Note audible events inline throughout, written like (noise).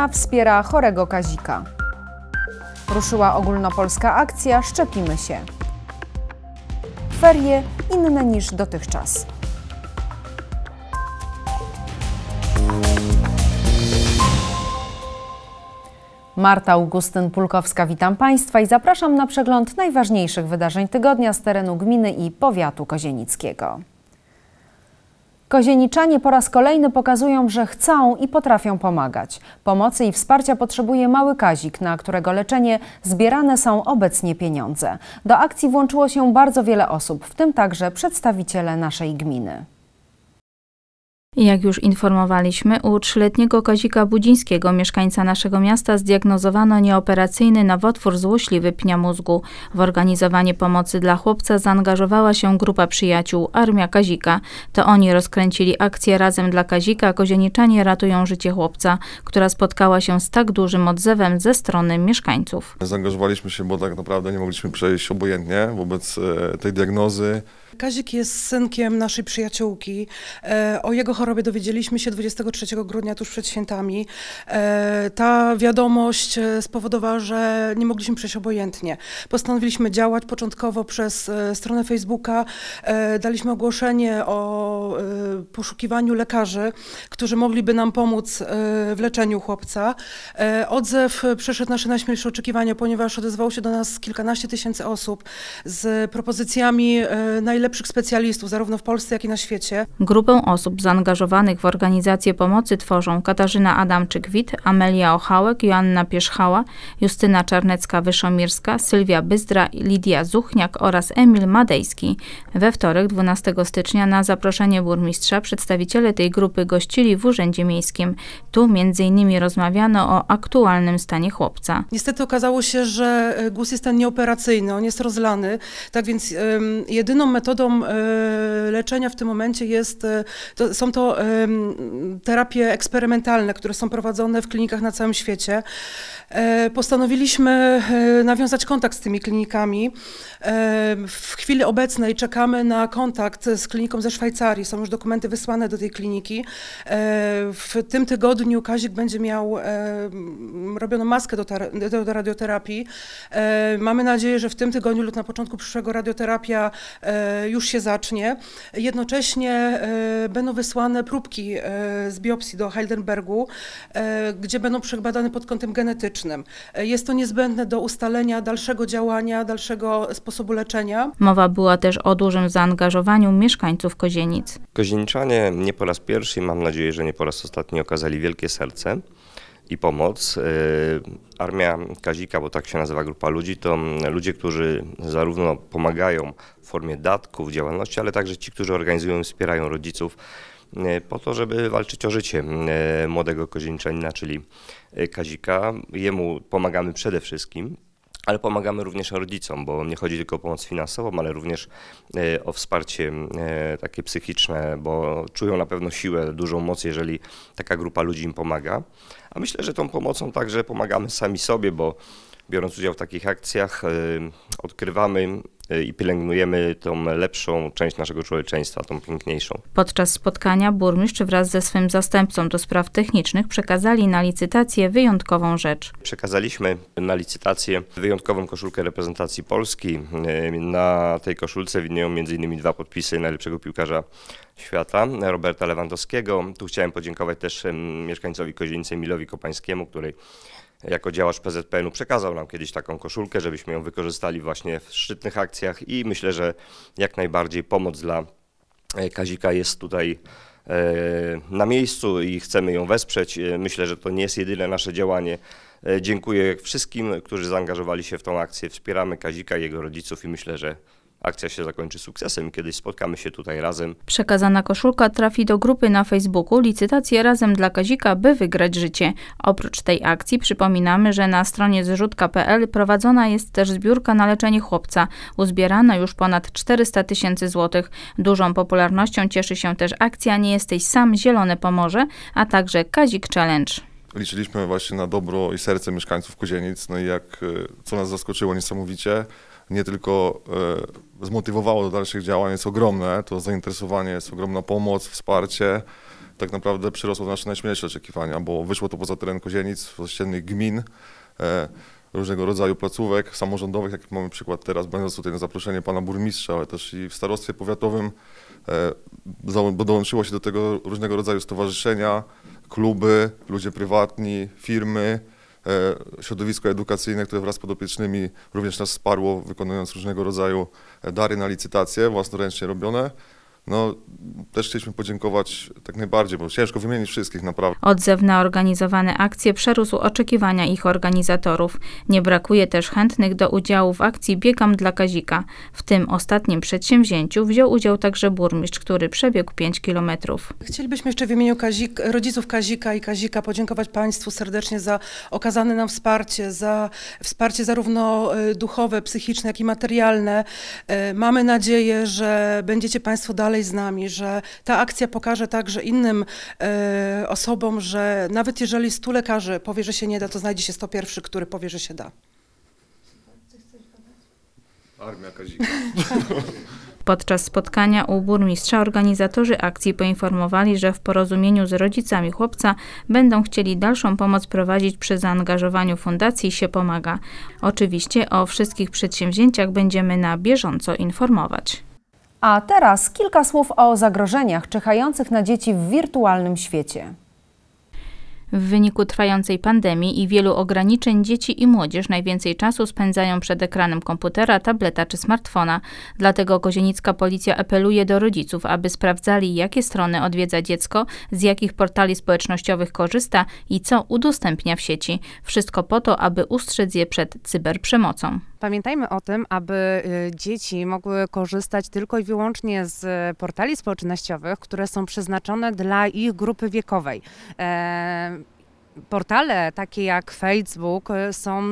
Rodzina wspiera chorego Kazika. Ruszyła ogólnopolska akcja Szczepimy się. Ferie inne niż dotychczas. Marta Augustyn-Pulkowska, witam Państwa i zapraszam na przegląd najważniejszych wydarzeń tygodnia z terenu gminy i powiatu kozienickiego. Kozieniczanie po raz kolejny pokazują, że chcą i potrafią pomagać. Pomocy i wsparcia potrzebuje mały Kazik, na którego leczenie zbierane są obecnie pieniądze. Do akcji włączyło się bardzo wiele osób, w tym także przedstawiciele naszej gminy. Jak już informowaliśmy, u trzyletniego Kazika Budzińskiego, mieszkańca naszego miasta, zdiagnozowano nieoperacyjny nowotwór złośliwy pnia mózgu. W organizowanie pomocy dla chłopca zaangażowała się grupa przyjaciół Armia Kazika. To oni rozkręcili akcję Razem dla Kazika Kozieniczanie ratują życie chłopca, która spotkała się z tak dużym odzewem ze strony mieszkańców. Zaangażowaliśmy się, bo tak naprawdę nie mogliśmy przejść obojętnie wobec e, tej diagnozy. Kazik jest synkiem naszej przyjaciółki. E, o jego chorobie dowiedzieliśmy się 23 grudnia, tuż przed świętami. E, ta wiadomość e, spowodowała, że nie mogliśmy przejść obojętnie. Postanowiliśmy działać początkowo przez stronę Facebooka. Daliśmy ogłoszenie o poszukiwaniu lekarzy, którzy mogliby nam pomóc w leczeniu chłopca. Odzew przeszedł nasze najśmielsze oczekiwania, ponieważ odezwało się do nas kilkanaście tysięcy osób z propozycjami najlepszych najlepszych specjalistów zarówno w Polsce, jak i na świecie. Grupę osób zaangażowanych w organizację pomocy tworzą Katarzyna Adamczyk-Wit, Amelia Ochałek, Joanna Pierzchała, Justyna Czarnecka-Wyszomirska, Sylwia Byzdra, Lidia Zuchniak oraz Emil Madejski. We wtorek 12 stycznia na zaproszenie burmistrza przedstawiciele tej grupy gościli w Urzędzie Miejskim. Tu m.in. rozmawiano o aktualnym stanie chłopca. Niestety okazało się, że e, gus jest ten nieoperacyjny, on jest rozlany, tak więc ym, jedyną metodą metodą e, leczenia w tym momencie jest, e, to są to terapie eksperymentalne, które są prowadzone w klinikach na całym świecie. E, postanowiliśmy nawiązać kontakt z tymi klinikami. W chwili obecnej czekamy na kontakt z kliniką ze Szwajcarii. Są już dokumenty wysłane do tej kliniki. W tym tygodniu Kazik będzie miał robioną maskę do, do, do radioterapii. Mamy nadzieję, że w tym tygodniu lub na początku przyszłego radioterapia już się zacznie. Jednocześnie e, będą wysłane próbki e, z biopsji do Heidelbergu, e, gdzie będą przebadane pod kątem genetycznym. Jest to niezbędne do ustalenia dalszego działania, dalszego sposobu leczenia. Mowa była też o dużym zaangażowaniu mieszkańców Kozienic. Kozieniczanie nie po raz pierwszy, mam nadzieję, że nie po raz ostatni okazali wielkie serce i pomoc. Y, Armia Kazika, bo tak się nazywa grupa ludzi, to ludzie, którzy zarówno pomagają w formie datków, działalności, ale także ci, którzy organizują, wspierają rodziców y, po to, żeby walczyć o życie y, młodego kozieniczanina, czyli Kazika. Jemu pomagamy przede wszystkim, ale pomagamy również rodzicom, bo nie chodzi tylko o pomoc finansową, ale również e, o wsparcie e, takie psychiczne, bo czują na pewno siłę, dużą moc, jeżeli taka grupa ludzi im pomaga. A myślę, że tą pomocą także pomagamy sami sobie, bo biorąc udział w takich akcjach, e, odkrywamy E, i pielęgnujemy tą lepszą część naszego człowieczeństwa, tą piękniejszą. Podczas spotkania burmistrz wraz ze swym zastępcą do spraw technicznych przekazali na licytację wyjątkową rzecz. Przekazaliśmy na licytację wyjątkową koszulkę reprezentacji Polski. E, na tej koszulce widnieją m.in. dwa podpisy najlepszego piłkarza świata, Roberta Lewandowskiego. Tu chciałem podziękować też mieszkańcowi Kozienicy Milowi Kopańskiemu, który jako działacz PZPN-u przekazał nam kiedyś taką koszulkę, żebyśmy ją wykorzystali właśnie w szczytnych akcjach i myślę, że jak najbardziej pomoc dla e, Kazika jest tutaj e, na miejscu i chcemy ją wesprzeć. E, myślę, że to nie jest jedyne nasze działanie. Dziękuję wszystkim, którzy zaangażowali się w tą akcję. Wspieramy Kazika i jego rodziców i myślę, że Akcja się zakończy sukcesem, kiedyś spotkamy się tutaj razem. Przekazana koszulka trafi do grupy na Facebooku Licytacje Razem dla Kazika, by wygrać życie. Oprócz tej akcji przypominamy, że na stronie zrzutka.pl prowadzona jest też zbiórka na leczenie chłopca. Uzbierano już ponad 400 tysięcy złotych. Dużą popularnością cieszy się też akcja Nie jesteś sam, Zielone Pomorze, a także Kazik Challenge liczyliśmy właśnie na dobro i serce mieszkańców Kozienic, no i jak, e, co nas zaskoczyło niesamowicie, nie tylko e, zmotywowało do dalszych działań, jest ogromne. To zainteresowanie, jest ogromna pomoc, wsparcie. Tak naprawdę przyrosło nasze najśmielsze oczekiwania, bo wyszło to poza teren Kozienic, ościennych gmin, e, różnego rodzaju placówek samorządowych, jak mamy przykład teraz, będąc tutaj na zaproszenie pana burmistrza, ale też i w starostwie powiatowym e, bo dołączyło się do tego różnego rodzaju stowarzyszenia, kluby, ludzie prywatni, firmy, E, środowisko edukacyjne, które wraz z podopiecznymi również nas wsparło, wykonując różnego rodzaju e, dary na licytacje, własnoręcznie robione. No, też chcieliśmy podziękować tak najbardziej, bo ciężko wymienić wszystkich naprawdę. Odzew na organizowane akcje przerósł oczekiwania ich organizatorów. Nie brakuje też chętnych do udziału w akcji Biegam dla Kazika. W tym ostatnim przedsięwzięciu wziął udział także burmistrz, który przebiegł 5 kilometrów. Chcielibyśmy jeszcze w imieniu Kazik, rodziców Kazika i Kazika podziękować Państwu serdecznie za okazane nam wsparcie, za wsparcie zarówno e, duchowe, psychiczne, jak i materialne. E, mamy nadzieję, że będziecie Państwo dalej dalej z nami, że ta akcja pokaże także innym e, osobom, że nawet jeżeli 100 lekarzy powie, że się nie da, to znajdzie się 101, który powie, że się da. Armia Kazika. (laughs) Podczas spotkania u burmistrza organizatorzy akcji poinformowali, że w porozumieniu z rodzicami chłopca będą chcieli dalszą pomoc prowadzić przy zaangażowaniu fundacji się pomaga. Oczywiście o wszystkich przedsięwzięciach będziemy na bieżąco informować. A teraz kilka słów o zagrożeniach czyhających na dzieci w wirtualnym świecie. W wyniku trwającej pandemii i wielu ograniczeń dzieci i młodzież najwięcej czasu spędzają przed ekranem komputera, tableta czy smartfona. Dlatego kozienicka policja apeluje do rodziców, aby sprawdzali, jakie strony odwiedza dziecko, z jakich portali społecznościowych korzysta i co udostępnia w sieci. Wszystko po to, aby ustrzec je przed cyberprzemocą. Pamiętajmy o tym, aby y, dzieci mogły korzystać tylko i wyłącznie z y, portali społecznościowych, które są przeznaczone dla ich grupy wiekowej e, portale takie jak Facebook y, są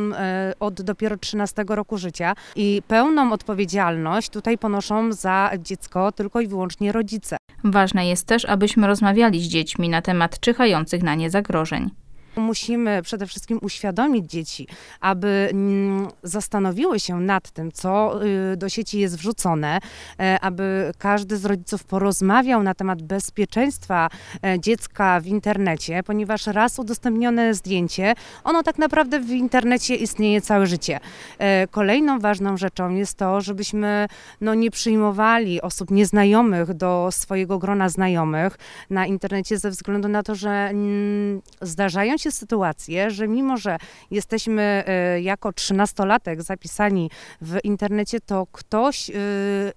od dopiero 13 roku życia i pełną odpowiedzialność tutaj ponoszą za dziecko tylko i wyłącznie rodzice. Ważne jest też, abyśmy rozmawiali z dziećmi na temat czyhających na nie zagrożeń. Musimy przede wszystkim uświadomić dzieci, aby mm, zastanowiły się nad tym, co y, do sieci jest wrzucone, e, aby każdy z rodziców porozmawiał na temat bezpieczeństwa e, dziecka w internecie, ponieważ raz udostępnione zdjęcie, ono tak naprawdę w internecie istnieje całe życie. E, kolejną ważną rzeczą jest to, żebyśmy no, nie przyjmowali osób nieznajomych do swojego grona znajomych na internecie ze względu na to, że mm, zdarzają się się sytuację, że mimo, że jesteśmy y, jako trzynastolatek zapisani w internecie, to ktoś y,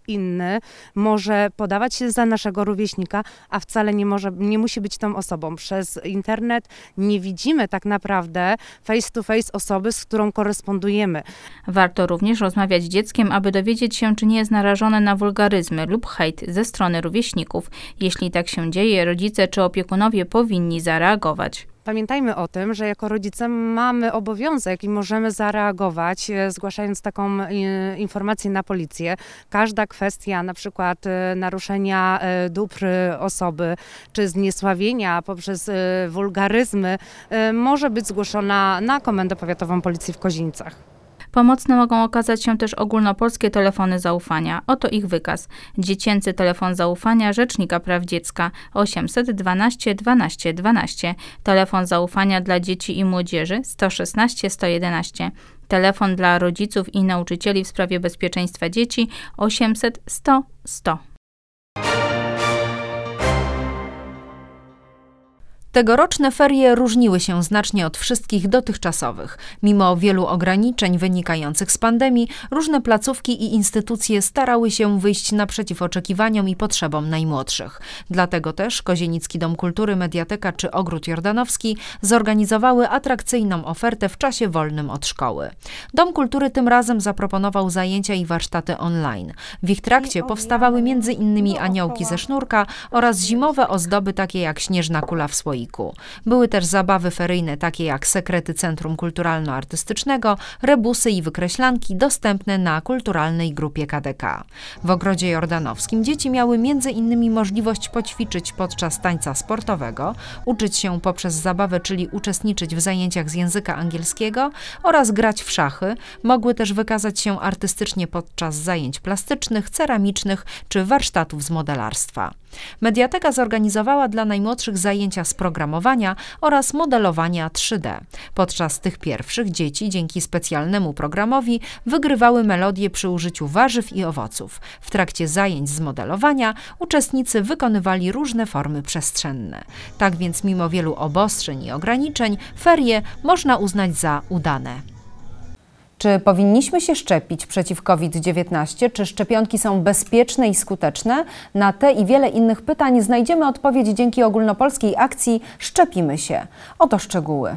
inny może podawać się za naszego rówieśnika, a wcale nie, może, nie musi być tą osobą. Przez internet nie widzimy tak naprawdę face to face osoby, z którą korespondujemy. Warto również rozmawiać z dzieckiem, aby dowiedzieć się, czy nie jest narażone na wulgaryzmy lub hejt ze strony rówieśników. Jeśli tak się dzieje, rodzice czy opiekunowie powinni zareagować. Pamiętajmy o tym, że jako rodzice mamy obowiązek i możemy zareagować, e, zgłaszając taką e, informację na policję. Każda kwestia, na przykład e, naruszenia dóbr osoby, czy zniesławienia poprzez wulgaryzmy, może być zgłoszona na Komendę Powiatową Policji w Kozińcach. Pomocne mogą okazać się też ogólnopolskie telefony zaufania. Oto ich wykaz. Dziecięcy telefon zaufania Rzecznika Praw Dziecka 812 12 12. Telefon zaufania dla dzieci i młodzieży 116 111 telefon dla rodziców i nauczycieli w sprawie bezpieczeństwa dzieci 800 100 100. Tegoroczne ferie różniły się znacznie od wszystkich dotychczasowych. Mimo wielu ograniczeń wynikających z pandemii, różne placówki i instytucje starały się wyjść naprzeciw oczekiwaniom i potrzebom najmłodszych. Dlatego też Kozienicki Dom Kultury, Mediateka czy Ogród Jordanowski zorganizowały atrakcyjną ofertę w czasie wolnym od szkoły. Dom Kultury tym razem zaproponował zajęcia i warsztaty online. W ich trakcie powstawały m.in. aniołki ze sznurka oraz zimowe ozdoby takie jak śnieżna kula w słoiku mozaiku. Były też zabawy feryjne, takie jak sekrety Centrum Kulturalno-Artystycznego, rebusy i wykreślanki dostępne na kulturalnej grupie KDK. W ogrodzie jordanowskim dzieci miały m.in. możliwość poćwiczyć podczas tańca sportowego, uczyć się poprzez zabawę, czyli uczestniczyć w zajęciach z języka angielskiego oraz grać w szachy. Mogły też wykazać się artystycznie podczas zajęć plastycznych, ceramicznych czy warsztatów z modelarstwa. Mediateka zorganizowała dla najmłodszych zajęcia z programu programowania oraz modelowania 3D. Podczas tych pierwszych dzieci dzięki specjalnemu programowi wygrywały melodie przy użyciu warzyw i owoców. W trakcie zajęć z modelowania uczestnicy wykonywali różne formy przestrzenne. Tak więc mimo wielu obostrzeń i ograniczeń ferie można uznać za udane. Czy powinniśmy się szczepić przeciw COVID-19? Czy szczepionki są bezpieczne i skuteczne? Na te i wiele innych pytań znajdziemy odpowiedź dzięki ogólnopolskiej akcji Szczepimy się. Oto szczegóły.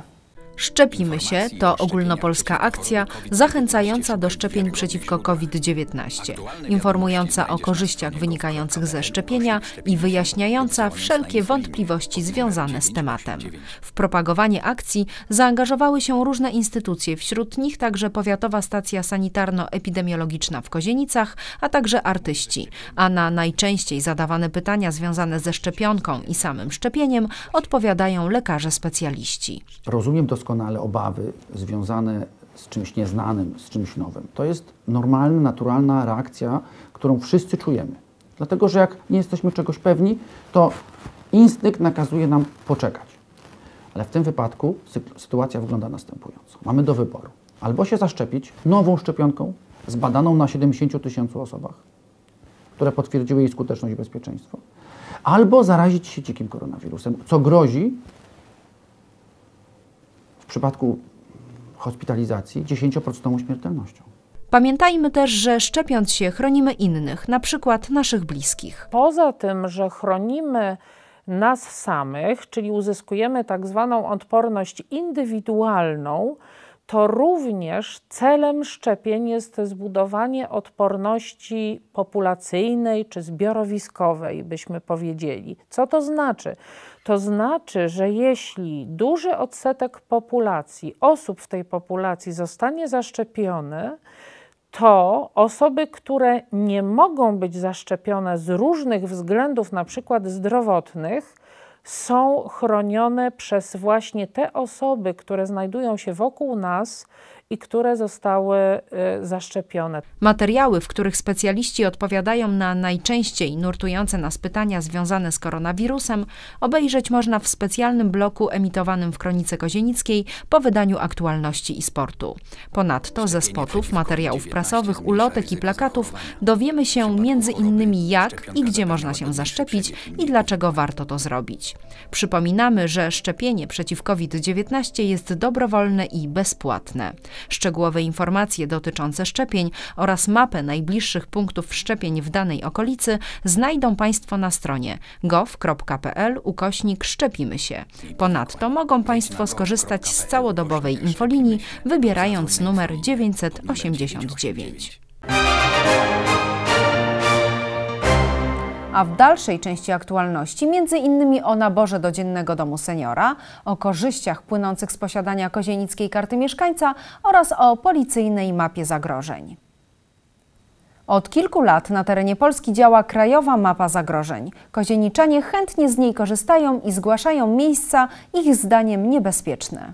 Szczepimy się to ogólnopolska akcja zachęcająca do szczepień przeciwko COVID-19, informująca o korzyściach wynikających ze szczepienia i wyjaśniająca wszelkie wątpliwości związane z tematem. W propagowanie akcji zaangażowały się różne instytucje, wśród nich także Powiatowa Stacja Sanitarno-Epidemiologiczna w Kozienicach, a także artyści. A na najczęściej zadawane pytania związane ze szczepionką i samym szczepieniem odpowiadają lekarze specjaliści. Rozumiem to doskonale obawy związane z czymś nieznanym, z czymś nowym. To jest normalna, naturalna reakcja, którą wszyscy czujemy. Dlatego, że jak nie jesteśmy czegoś pewni, to instynkt nakazuje nam poczekać. Ale w tym wypadku sytuacja wygląda następująco. Mamy do wyboru albo się zaszczepić nową szczepionką zbadaną na 70 tysięcy osobach, które potwierdziły jej skuteczność i bezpieczeństwo, albo zarazić się dzikim koronawirusem, co grozi przypadku hospitalizacji 10% śmiertelnością. Pamiętajmy też, że szczepiąc się chronimy innych, na przykład naszych bliskich. Poza tym, że chronimy nas samych, czyli uzyskujemy tak zwaną odporność indywidualną, to również celem szczepień jest zbudowanie odporności populacyjnej czy zbiorowiskowej, byśmy powiedzieli. Co to znaczy? To znaczy, że jeśli duży odsetek populacji, osób w tej populacji zostanie zaszczepiony, to osoby, które nie mogą być zaszczepione z różnych względów, na przykład zdrowotnych, są chronione przez właśnie te osoby, które znajdują się wokół nas i które zostały y, zaszczepione. Materiały, w których specjaliści odpowiadają na najczęściej nurtujące nas pytania związane z koronawirusem, obejrzeć można w specjalnym bloku emitowanym w Kronice Kozienickiej po wydaniu aktualności i sportu. Ponadto ze spotów, materiałów prasowych, ulotek i plakatów dowiemy się między innymi jak i gdzie można się zaszczepić i dlaczego warto to zrobić. Przypominamy, że szczepienie przeciw COVID-19 jest dobrowolne i bezpłatne. Szczegółowe informacje dotyczące szczepień oraz mapę najbliższych punktów szczepień w danej okolicy znajdą Państwo na stronie gov.pl ukośnik szczepimy się. Ponadto mogą Państwo skorzystać z całodobowej infolinii, wybierając numer 989 a w dalszej części aktualności m.in. o naborze do dziennego domu seniora, o korzyściach płynących z posiadania kozienickiej karty mieszkańca oraz o policyjnej mapie zagrożeń. Od kilku lat na terenie Polski działa krajowa mapa zagrożeń. Kozieniczanie chętnie z niej korzystają i zgłaszają miejsca ich zdaniem niebezpieczne.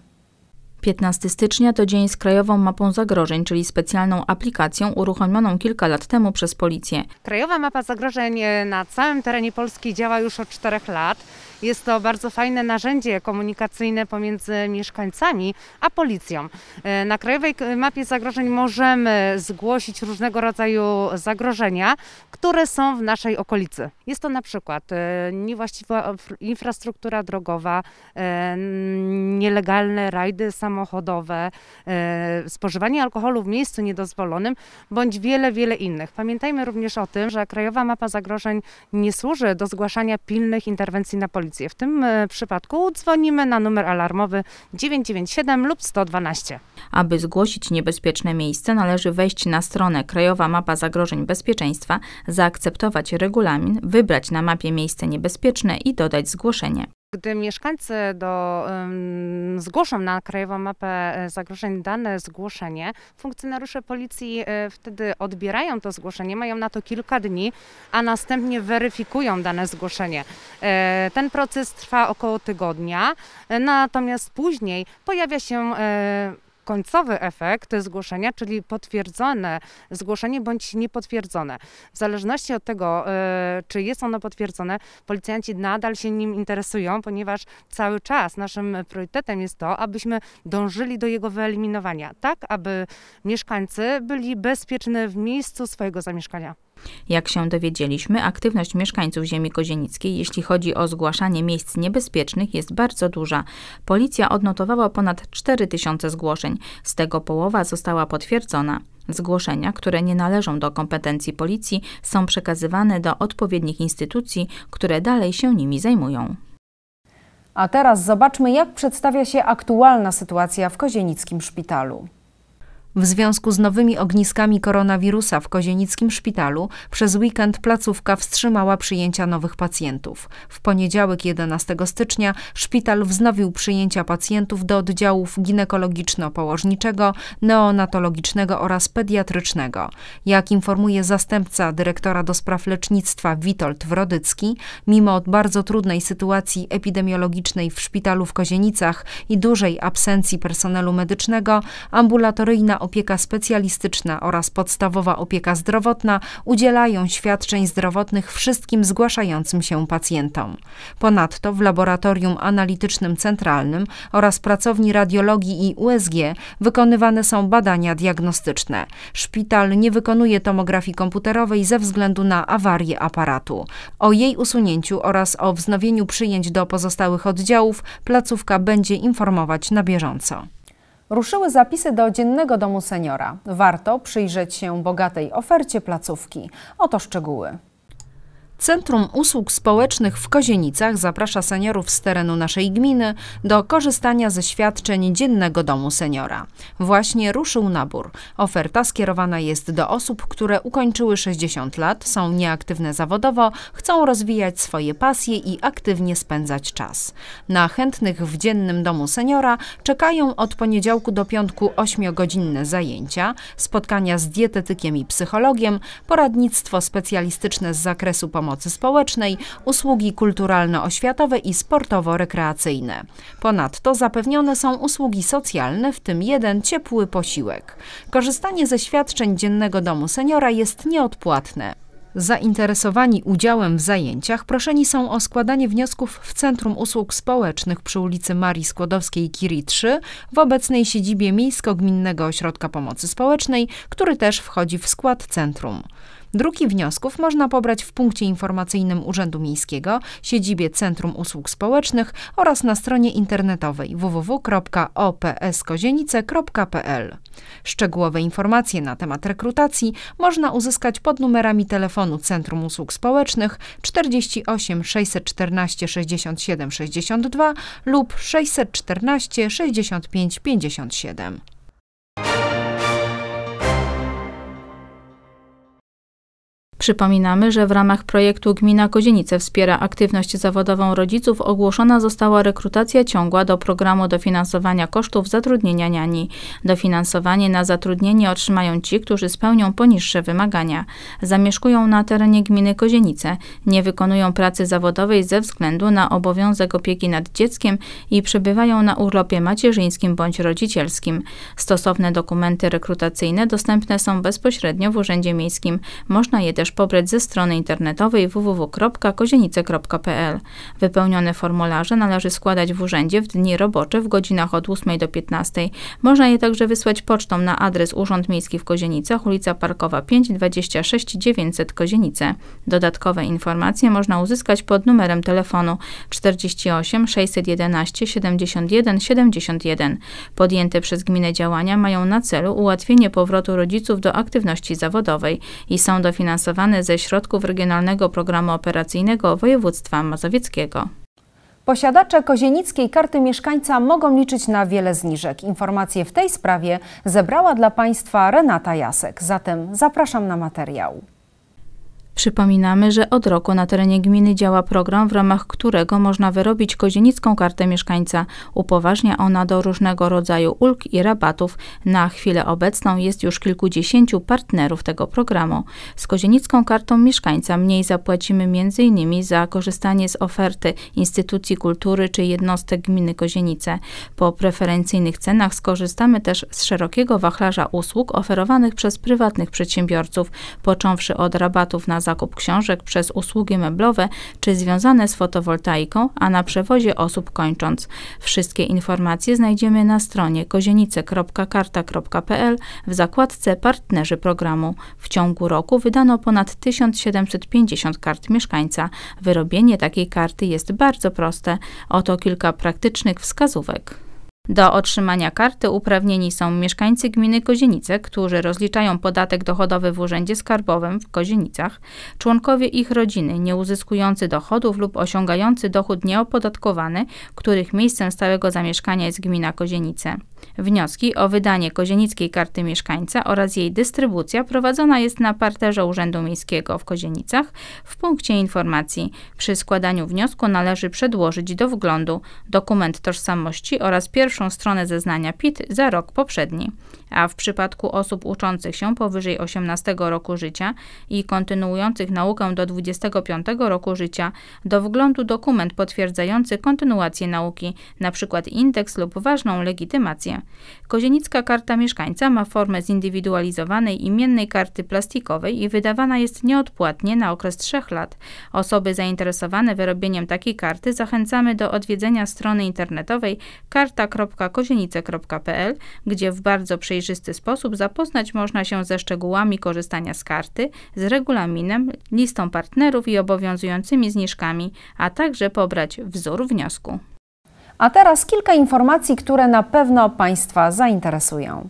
15 stycznia to dzień z Krajową Mapą Zagrożeń, czyli specjalną aplikacją uruchomioną kilka lat temu przez policję. Krajowa Mapa Zagrożeń e, na całym terenie Polski działa już od czterech lat. Jest to bardzo fajne narzędzie komunikacyjne pomiędzy mieszkańcami a policją. E, na Krajowej Mapie Zagrożeń możemy zgłosić różnego rodzaju zagrożenia, które są w naszej okolicy. Jest to na przykład e, niewłaściwa infrastruktura drogowa, nielegalne rajdy samochodowe, samochodowe, e, spożywanie alkoholu w miejscu niedozwolonym, bądź wiele, wiele innych. Pamiętajmy również o tym, że Krajowa Mapa Zagrożeń nie służy do zgłaszania pilnych interwencji na policję. W tym e, przypadku dzwonimy na numer alarmowy 997 lub 112. Aby zgłosić niebezpieczne miejsce, należy wejść na stronę Krajowa Mapa Zagrożeń Bezpieczeństwa, zaakceptować regulamin, wybrać na mapie miejsce niebezpieczne i dodać zgłoszenie. Gdy mieszkańcy do, um, zgłoszą na Krajową Mapę e, Zagrożeń dane zgłoszenie, funkcjonariusze policji e, wtedy odbierają to zgłoszenie, mają na to kilka dni, a następnie weryfikują dane zgłoszenie. E, ten proces trwa około tygodnia, natomiast później pojawia się końcowy efekt zgłoszenia, czyli potwierdzone zgłoszenie bądź niepotwierdzone. W zależności od tego, e, czy jest ono potwierdzone, policjanci nadal się nim interesują, ponieważ cały czas naszym priorytetem jest to, abyśmy dążyli do jego wyeliminowania, tak aby mieszkańcy byli bezpieczni w miejscu swojego zamieszkania. Jak się dowiedzieliśmy, aktywność mieszkańców ziemi kozienickiej, jeśli chodzi o zgłaszanie miejsc niebezpiecznych, jest bardzo duża. Policja odnotowała ponad 4000 zgłoszeń, z tego połowa została potwierdzona. Zgłoszenia, które nie należą do kompetencji policji, są przekazywane do odpowiednich instytucji, które dalej się nimi zajmują. A teraz zobaczmy, jak przedstawia się aktualna sytuacja w Kozienickim Szpitalu. W związku z nowymi ogniskami koronawirusa w kozienickim szpitalu przez weekend placówka wstrzymała przyjęcia nowych pacjentów. W poniedziałek 11 stycznia szpital wznowił przyjęcia pacjentów do oddziałów ginekologiczno-położniczego, neonatologicznego oraz pediatrycznego. Jak informuje zastępca dyrektora do spraw lecznictwa Witold Wrodycki, mimo bardzo trudnej sytuacji epidemiologicznej w szpitalu w Kozienicach i dużej absencji personelu medycznego, ambulatoryjna opieka specjalistyczna oraz podstawowa opieka zdrowotna udzielają świadczeń zdrowotnych wszystkim zgłaszającym się pacjentom. Ponadto w Laboratorium Analitycznym Centralnym oraz pracowni radiologii i USG wykonywane są badania diagnostyczne. Szpital nie wykonuje tomografii komputerowej ze względu na awarię aparatu. O jej usunięciu oraz o wznowieniu przyjęć do pozostałych oddziałów placówka będzie informować na bieżąco ruszyły zapisy do Dziennego Domu Seniora. Warto przyjrzeć się bogatej ofercie placówki. Oto szczegóły. Centrum Usług Społecznych w Kozienicach zaprasza seniorów z terenu naszej gminy do korzystania ze świadczeń Dziennego Domu Seniora. Właśnie ruszył nabór. Oferta skierowana jest do osób, które ukończyły 60 lat, są nieaktywne zawodowo, chcą rozwijać swoje pasje i aktywnie spędzać czas. Na chętnych w Dziennym Domu Seniora czekają od poniedziałku do piątku 8-godzinne zajęcia, spotkania z dietetykiem i psychologiem, poradnictwo specjalistyczne z zakresu pomocy pomocy społecznej, usługi kulturalno-oświatowe i sportowo-rekreacyjne. Ponadto zapewnione są usługi socjalne, w tym jeden ciepły posiłek. Korzystanie ze świadczeń Dziennego Domu Seniora jest nieodpłatne. Zainteresowani udziałem w zajęciach proszeni są o składanie wniosków w Centrum Usług Społecznych przy ulicy Marii skłodowskiej Kiri 3 w obecnej siedzibie Miejsko-Gminnego Ośrodka Pomocy Społecznej, który też wchodzi w skład centrum. Druki wniosków można pobrać w punkcie informacyjnym Urzędu Miejskiego, siedzibie Centrum Usług Społecznych oraz na stronie internetowej www.opskozienice.pl. Szczegółowe informacje na temat rekrutacji można uzyskać pod numerami telefonu Centrum Usług Społecznych 48 614 67 62 lub 614 65 57. Przypominamy, że w ramach projektu Gmina Kozienice wspiera aktywność zawodową rodziców ogłoszona została rekrutacja ciągła do programu dofinansowania kosztów zatrudnienia niani. Dofinansowanie na zatrudnienie otrzymają ci, którzy spełnią poniższe wymagania. Zamieszkują na terenie gminy Kozienice, nie wykonują pracy zawodowej ze względu na obowiązek opieki nad dzieckiem i przebywają na urlopie macierzyńskim bądź rodzicielskim. Stosowne dokumenty rekrutacyjne dostępne są bezpośrednio w Urzędzie Miejskim. Można je też możesz pobrać ze strony internetowej www.kozienice.pl. Wypełnione formularze należy składać w urzędzie w dni robocze w godzinach od 8 do 15. Można je także wysłać pocztą na adres Urząd Miejski w Kozienicach, ulica Parkowa 5 26 900 Kozienice. Dodatkowe informacje można uzyskać pod numerem telefonu 48 611 71 71. Podjęte przez gminę działania mają na celu ułatwienie powrotu rodziców do aktywności zawodowej i są dofinansowane dofinansowany ze środków Regionalnego Programu Operacyjnego Województwa Mazowieckiego. Posiadacze kozienickiej karty mieszkańca mogą liczyć na wiele zniżek. Informacje w tej sprawie zebrała dla Państwa Renata Jasek. Zatem zapraszam na materiał. Przypominamy, że od roku na terenie gminy działa program, w ramach którego można wyrobić kozienicką kartę mieszkańca. Upoważnia ona do różnego rodzaju ulg i rabatów. Na chwilę obecną jest już kilkudziesięciu partnerów tego programu. Z kozienicką kartą mieszkańca mniej zapłacimy m.in. za korzystanie z oferty instytucji kultury czy jednostek gminy Kozienice. Po preferencyjnych cenach skorzystamy też z szerokiego wachlarza usług oferowanych przez prywatnych przedsiębiorców, począwszy od rabatów na zakup książek przez usługi meblowe czy związane z fotowoltaiką, a na przewozie osób kończąc. Wszystkie informacje znajdziemy na stronie kozienice.karta.pl w zakładce Partnerzy programu. W ciągu roku wydano ponad 1750 kart mieszkańca. Wyrobienie takiej karty jest bardzo proste. Oto kilka praktycznych wskazówek. Do otrzymania karty uprawnieni są mieszkańcy gminy Kozienice, którzy rozliczają podatek dochodowy w Urzędzie Skarbowym w Kozienicach, członkowie ich rodziny nie uzyskujący dochodów lub osiągający dochód nieopodatkowany, których miejscem stałego zamieszkania jest gmina Kozienice. Wnioski o wydanie kozienickiej karty mieszkańca oraz jej dystrybucja prowadzona jest na parterze Urzędu Miejskiego w Kozienicach w punkcie informacji. Przy składaniu wniosku należy przedłożyć do wglądu dokument tożsamości oraz pierwszą stronę zeznania PIT za rok poprzedni. A w przypadku osób uczących się powyżej 18 roku życia i kontynuujących naukę do 25 roku życia do wglądu dokument potwierdzający kontynuację nauki, np. indeks lub ważną legitymację lokacje. Kozienicka karta mieszkańca ma formę zindywidualizowanej imiennej karty plastikowej i wydawana jest nieodpłatnie na okres trzech lat. Osoby zainteresowane wyrobieniem takiej karty zachęcamy do odwiedzenia strony internetowej karta.kozienice.pl, gdzie w bardzo przejrzysty sposób zapoznać można się ze szczegółami korzystania z karty, z regulaminem, listą partnerów i obowiązującymi zniżkami, a także pobrać wzór wniosku. A teraz kilka informacji, które na pewno Państwa zainteresują.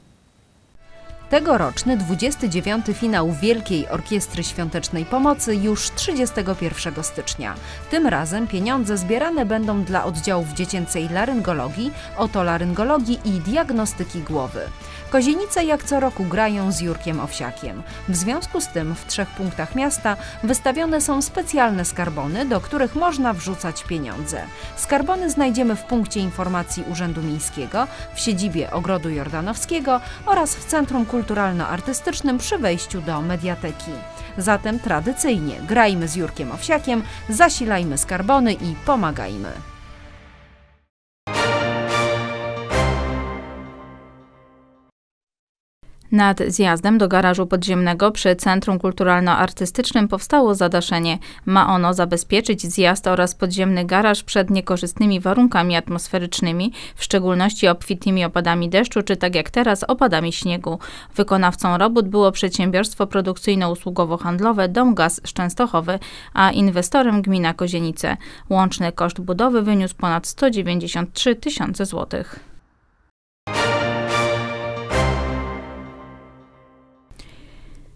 Tegoroczny 29. finał Wielkiej Orkiestry Świątecznej Pomocy już 31 stycznia. Tym razem pieniądze zbierane będą dla oddziałów dziecięcej laryngologii, otolaryngologii i diagnostyki głowy. Kozienice jak co roku grają z Jurkiem Owsiakiem. W związku z tym w trzech punktach miasta wystawione są specjalne skarbony, do których można wrzucać pieniądze. Skarbony znajdziemy w punkcie informacji Urzędu Miejskiego, w siedzibie Ogrodu Jordanowskiego oraz w Centrum Kulturalno-Artystycznym przy wejściu do Mediateki. Zatem tradycyjnie grajmy z Jurkiem Owsiakiem, zasilajmy skarbony i pomagajmy. Nad zjazdem do garażu podziemnego przy Centrum Kulturalno-Artystycznym powstało zadaszenie. Ma ono zabezpieczyć zjazd oraz podziemny garaż przed niekorzystnymi warunkami atmosferycznymi, w szczególności obfitymi opadami deszczu czy tak jak teraz opadami śniegu. Wykonawcą robót było przedsiębiorstwo produkcyjno-usługowo-handlowe Dom Gaz Szczęstochowy, a inwestorem gmina Kozienice. Łączny koszt budowy wyniósł ponad 193 tysiące złotych.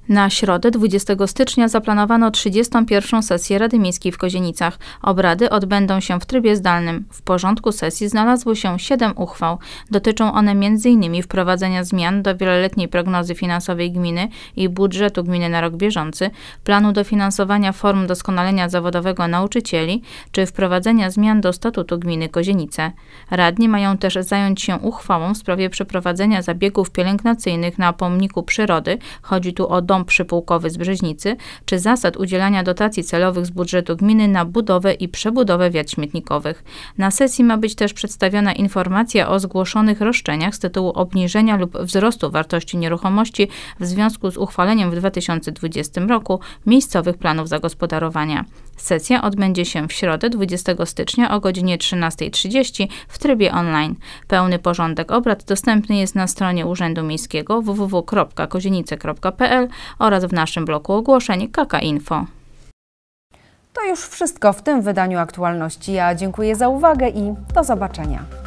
Na środę 20 stycznia zaplanowano 31. sesję Rady Miejskiej w Kozienicach. Obrady odbędą się w trybie zdalnym. W porządku sesji znalazło się 7 uchwał. Dotyczą one m.in. wprowadzenia zmian do wieloletniej prognozy finansowej gminy i budżetu gminy na rok bieżący, planu dofinansowania form doskonalenia zawodowego nauczycieli, czy wprowadzenia zmian do statutu gminy Kozienice. Radni mają też zająć się uchwałą w sprawie przeprowadzenia zabiegów pielęgnacyjnych na pomniku przyrody. Chodzi tu o dom Dąb Przypułkowy z Brzeźnicy, czy zasad udzielania dotacji celowych z budżetu gminy na budowę i przebudowę wiat śmietnikowych. Na sesji ma być też przedstawiona informacja o zgłoszonych roszczeniach z tytułu obniżenia lub wzrostu wartości nieruchomości w związku z uchwaleniem w 2020 roku miejscowych planów zagospodarowania. Sesja odbędzie się w środę 20 stycznia o godzinie 13.30 w trybie online. Pełny porządek obrad dostępny jest na stronie Urzędu Miejskiego www.kozienice.pl oraz w naszym bloku ogłoszeń KK Info. To już wszystko w tym wydaniu aktualności. Ja dziękuję za uwagę i do zobaczenia.